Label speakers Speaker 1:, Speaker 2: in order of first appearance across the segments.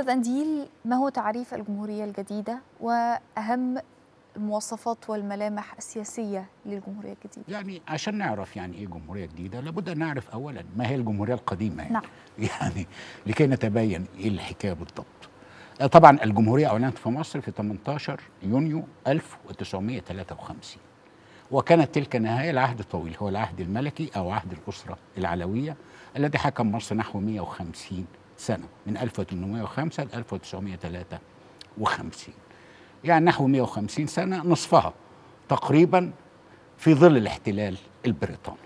Speaker 1: أستاذ أنديل ما هو تعريف الجمهورية الجديدة وأهم المواصفات والملامح السياسية للجمهورية الجديدة يعني عشان نعرف يعني إيه جمهورية جديدة لابد أن نعرف أولا ما هي الجمهورية القديمة يعني, نعم. يعني لكي نتبين إيه الحكاية بالضبط آه، طبعا الجمهورية أعلنت في مصر في 18 يونيو 1953 وكانت تلك نهاية العهد الطويل هو العهد الملكي أو عهد الأسرة العلوية الذي حكم مصر نحو 150 سنة من 1805 ل 1953 يعني نحو 150 سنة نصفها تقريبا في ظل الاحتلال البريطاني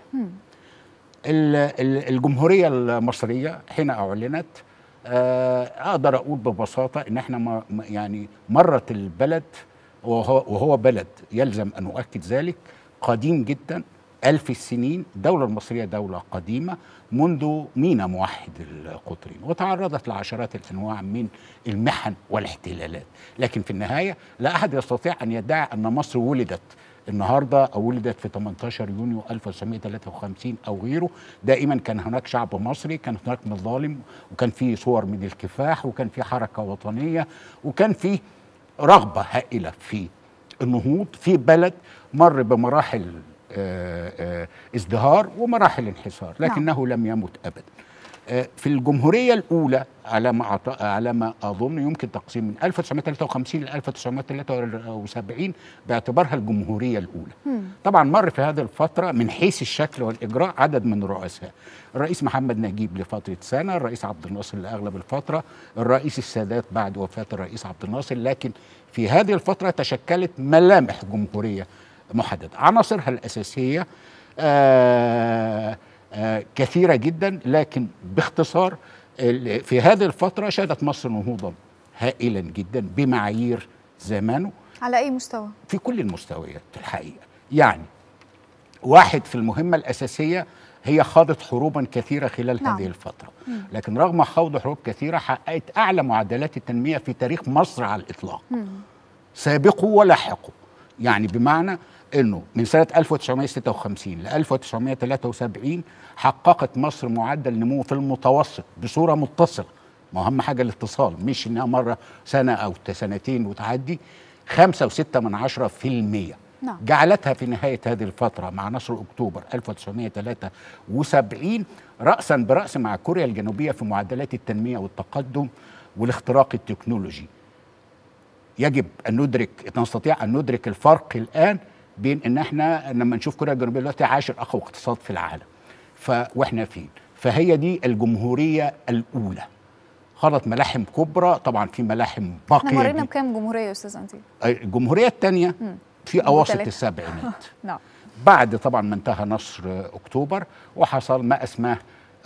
Speaker 1: الجمهورية المصرية حين أعلنت آه، أقدر أقول ببساطة إن إحنا يعني مرت البلد وهو, وهو بلد يلزم أن أؤكد ذلك قديم جداً ألف السنين الدولة المصرية دولة قديمة منذ مينا موحد القطرين وتعرضت لعشرات الأنواع من المحن والاحتلالات لكن في النهاية لا أحد يستطيع أن يدعي أن مصر ولدت النهارده او ولدت في 18 يونيو 1953 او غيره دائما كان هناك شعب مصري كان هناك مظالم وكان في صور من الكفاح وكان في حركه وطنيه وكان في رغبه هائله في النهوض في بلد مر بمراحل آه، آه، ازدهار ومراحل انحسار نعم. لكنه لم يمت أبدا آه، في الجمهورية الأولى على ما على ما أظن يمكن تقسيم من 1953 ل 1973 باعتبارها الجمهورية الأولى طبعا مر في هذه الفترة من حيث الشكل والإجراء عدد من الرؤساء الرئيس محمد نجيب لفترة سنة الرئيس عبد الناصر لأغلب الفترة الرئيس السادات بعد وفاة الرئيس عبد الناصر لكن في هذه الفترة تشكلت ملامح جمهورية محدد عناصرها الأساسية آه، آه، كثيرة جدا لكن باختصار في هذه الفترة شهدت مصر نهوضا هائلا جدا بمعايير زمانه على أي مستوى؟ في كل المستويات الحقيقة يعني واحد في المهمة الأساسية هي خاضت حروبا كثيرة خلال نعم. هذه الفترة لكن رغم خوض حروب كثيرة حققت أعلى معدلات التنمية في تاريخ مصر على الإطلاق سابقه سابقوا ولاحقوا يعني بمعنى انه من سنه 1956 ل 1973 حققت مصر معدل نمو في المتوسط بصوره متصله ما اهم حاجه الاتصال مش انها مره سنه او سنتين وتعدي 5.6% نعم. جعلتها في نهاية هذه الفترة مع نشر أكتوبر 1973 رأسا برأس مع كوريا الجنوبية في معدلات التنمية والتقدم والاختراق التكنولوجي يجب أن ندرك نستطيع أن ندرك الفرق الآن بين ان احنا لما نشوف كوريا الجنوبيه دلوقتي عاشر اقوى اقتصاد في العالم ف واحنا فين فهي دي الجمهوريه الاولى خلط ملاحم كبرى طبعا في ملاحم باقيه احنا مرينا بكام جمهوريه يا استاذ انتي الجمهوريه الثانيه في اواسط السبعينات نعم بعد طبعا ما انتهى نصر اكتوبر وحصل ما اسماه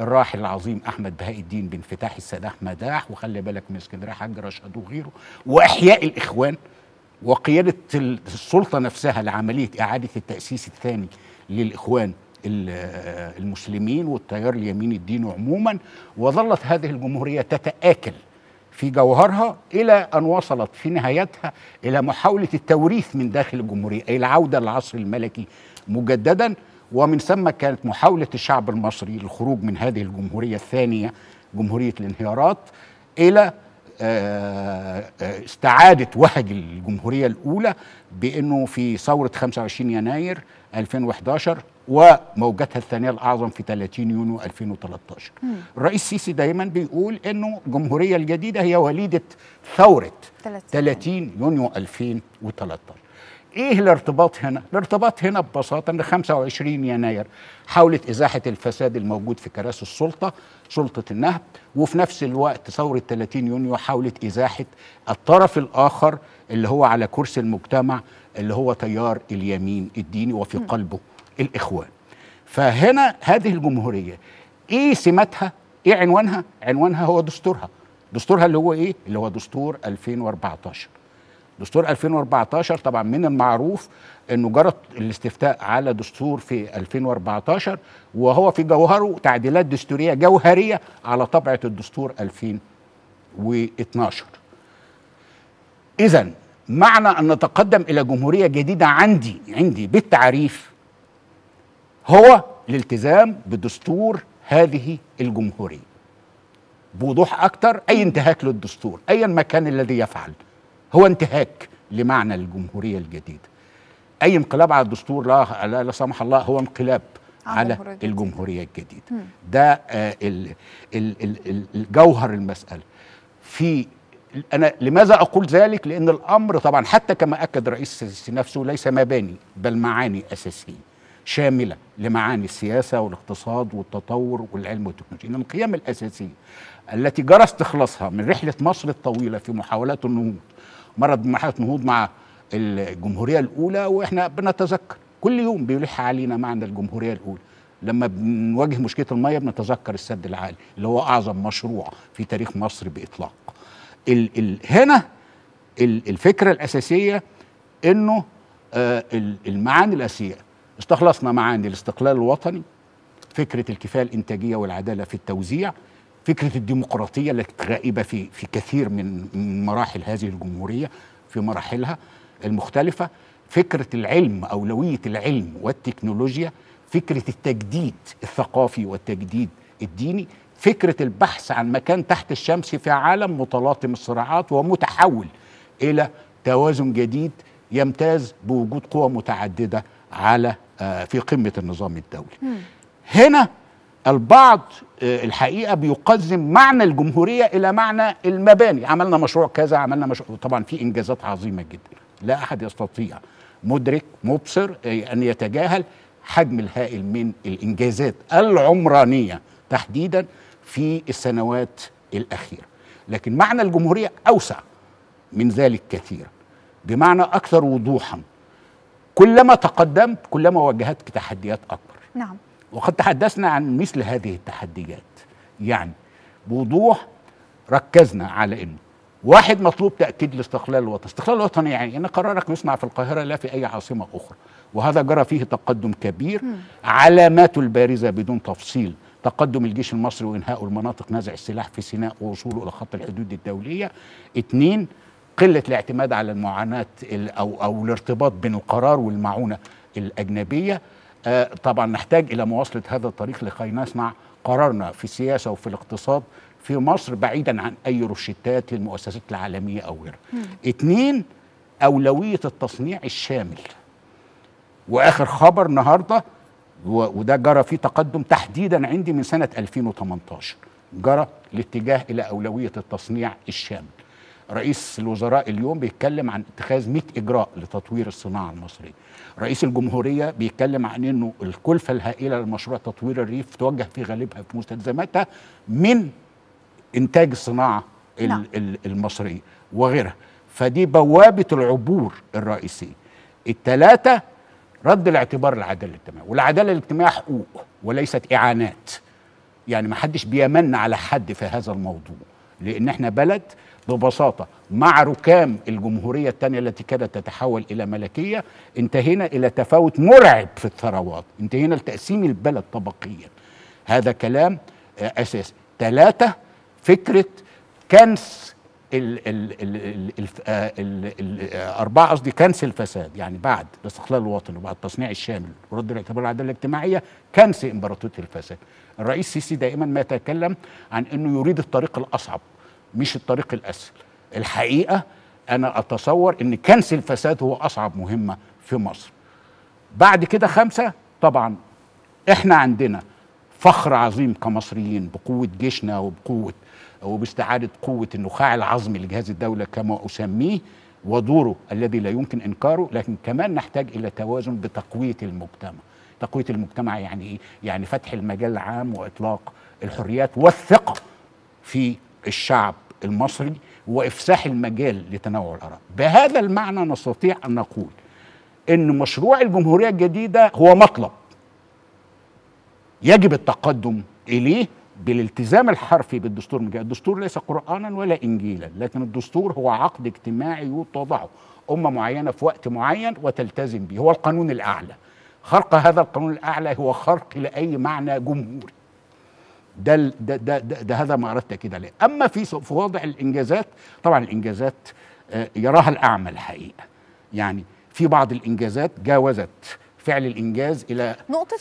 Speaker 1: الراحل العظيم احمد بهاء الدين بن فتاح السلاح مداح وخلي بالك من اسكندريه حاج رشاد وغيره واحياء الاخوان وقيادة السلطة نفسها لعملية إعادة التأسيس الثاني للإخوان المسلمين والتيار اليميني الديني عموما وظلت هذه الجمهورية تتآكل في جوهرها إلى أن وصلت في نهايتها إلى محاولة التوريث من داخل الجمهورية أي العودة للعصر الملكي مجددا ومن ثم كانت محاولة الشعب المصري للخروج من هذه الجمهورية الثانية جمهورية الانهيارات إلى آه، آه، استعادت وهج الجمهورية الأولى بأنه في ثورة 25 يناير 2011 وموجتها الثانية الأعظم في 30 يونيو 2013 مم. الرئيس السيسي دايما بيقول أنه الجمهورية الجديدة هي وليدة ثورة 30, 30 يونيو 2013 ايه الارتباط هنا؟ الارتباط هنا ببساطه ان 25 يناير حاولت ازاحه الفساد الموجود في كراسي السلطه، سلطه النهب، وفي نفس الوقت ثوره 30 يونيو حاولت ازاحه الطرف الاخر اللي هو على كرسي المجتمع اللي هو تيار اليمين الديني وفي قلبه الاخوان. فهنا هذه الجمهوريه ايه سماتها؟ ايه عنوانها؟ عنوانها هو دستورها. دستورها اللي هو ايه؟ اللي هو دستور 2014. دستور 2014 طبعا من المعروف انه جرت الاستفتاء على دستور في 2014 وهو في جوهره تعديلات دستوريه جوهريه على طبعه الدستور 2012 اذا معنى ان نتقدم الى جمهوريه جديده عندي عندي بالتعريف هو الالتزام بدستور هذه الجمهوريه بوضوح اكتر اي انتهاك للدستور ايا ما كان الذي يفعل هو انتهاك لمعنى الجمهوريه الجديده اي انقلاب على الدستور لا لا, لا سمح الله هو انقلاب على الجمهوريه الجديده ده آه ال ال ال الجوهر المساله في انا لماذا اقول ذلك لان الامر طبعا حتى كما اكد رئيس السيسي نفسه ليس مباني بل معاني اساسيه شامله لمعاني السياسه والاقتصاد والتطور والعلم والتكنولوجيا ان القيم الاساسيه التي جرى استخلاصها من رحله مصر الطويله في محاولات النهوض مرض محاولة نهوض مع الجمهورية الأولى وإحنا بنتذكر كل يوم بيلح علينا معنى الجمهورية الأولى لما بنواجه مشكلة المية بنتذكر السد العالي اللي هو أعظم مشروع في تاريخ مصر بإطلاق الـ الـ هنا الـ الفكرة الأساسية إنه آه المعاني الأساسية استخلصنا معاني الاستقلال الوطني فكرة الكفاية الإنتاجية والعدالة في التوزيع فكرة الديمقراطية التي غائبة في في كثير من مراحل هذه الجمهورية في مراحلها المختلفة فكرة العلم أولوية العلم والتكنولوجيا فكرة التجديد الثقافي والتجديد الديني فكرة البحث عن مكان تحت الشمس في عالم متلاطم الصراعات ومتحول إلى توازن جديد يمتاز بوجود قوى متعددة على آه، في قمة النظام الدولي هنا البعض آه، الحقيقه بيقزم معنى الجمهوريه الى معنى المباني عملنا مشروع كذا عملنا مشروع طبعا في انجازات عظيمه جدا لا احد يستطيع مدرك مبصر آه، ان يتجاهل حجم الهائل من الانجازات العمرانيه تحديدا في السنوات الاخيره لكن معنى الجمهوريه اوسع من ذلك كثيرا بمعنى اكثر وضوحا كلما تقدمت كلما واجهتك تحديات اكبر نعم وقد تحدثنا عن مثل هذه التحديات يعني بوضوح ركزنا على انه واحد مطلوب تاكيد الاستقلال الوطني، الاستقلال الوطني يعني ان قرارك يصنع في القاهره لا في اي عاصمه اخرى، وهذا جرى فيه تقدم كبير علاماته البارزه بدون تفصيل تقدم الجيش المصري وانهاء المناطق نزع السلاح في سيناء ووصوله الى خط الحدود الدوليه. اثنين قله الاعتماد على المعاناه او او الارتباط بين القرار والمعونه الاجنبيه. آه، طبعا نحتاج الى مواصله هذا الطريق لكي نصنع قرارنا في السياسه وفي الاقتصاد في مصر بعيدا عن اي روشتات للمؤسسات العالميه او غيرها. اثنين اولويه التصنيع الشامل. واخر خبر النهارده وده جرى فيه تقدم تحديدا عندي من سنه 2018 جرى الاتجاه الى اولويه التصنيع الشامل. رئيس الوزراء اليوم بيتكلم عن اتخاذ 100 اجراء لتطوير الصناعه المصريه رئيس الجمهوريه بيتكلم عن انه الكلفه الهائله لمشروع تطوير الريف توجه في غالبها في مستلزماتها من انتاج الصناعه لا. نعم. المصريه وغيرها فدي بوابه العبور الرئيسيه الثلاثه رد الاعتبار العداله الاجتماعيه والعداله الاجتماعيه حقوق وليست اعانات يعني ما حدش بيمن على حد في هذا الموضوع لان احنا بلد ببساطة مع ركام الجمهورية الثانية التي كادت تتحول إلى ملكية انتهينا إلى تفاوت مرعب في الثروات انتهينا لتقسيم البلد طبقيا هذا كلام آه، أساسي ثلاثة فكرة كنس الأربعة آه، آه، قصدي كنس الفساد يعني بعد الاستقلال الوطني وبعد التصنيع الشامل ورد الاعتبار العدالة الاجتماعية كنس إمبراطورية الفساد الرئيس السيسي دائما ما يتكلم عن أنه يريد الطريق الأصعب مش الطريق الاسهل الحقيقه انا اتصور ان كنس الفساد هو اصعب مهمه في مصر بعد كده خمسه طبعا احنا عندنا فخر عظيم كمصريين بقوه جيشنا وبقوه وباستعاده قوه النخاع العظمي لجهاز الدوله كما اسميه ودوره الذي لا يمكن انكاره لكن كمان نحتاج الى توازن بتقويه المجتمع تقويه المجتمع يعني ايه يعني فتح المجال العام واطلاق الحريات والثقه في الشعب المصري وافساح المجال لتنوع الاراء بهذا المعنى نستطيع ان نقول ان مشروع الجمهوريه الجديده هو مطلب يجب التقدم اليه بالالتزام الحرفي بالدستور الدستور ليس قرانا ولا انجيلا لكن الدستور هو عقد اجتماعي يتوضعه امه معينه في وقت معين وتلتزم به هو القانون الاعلى خرق هذا القانون الاعلى هو خرق لاي معنى جمهوري ده ده ده, ده, ده هذا ما اردت كده ليه اما في في وضع الانجازات طبعا الانجازات آه، يراها الاعمى الحقيقه يعني في بعض الانجازات جاوزت فعل الانجاز الى نقطه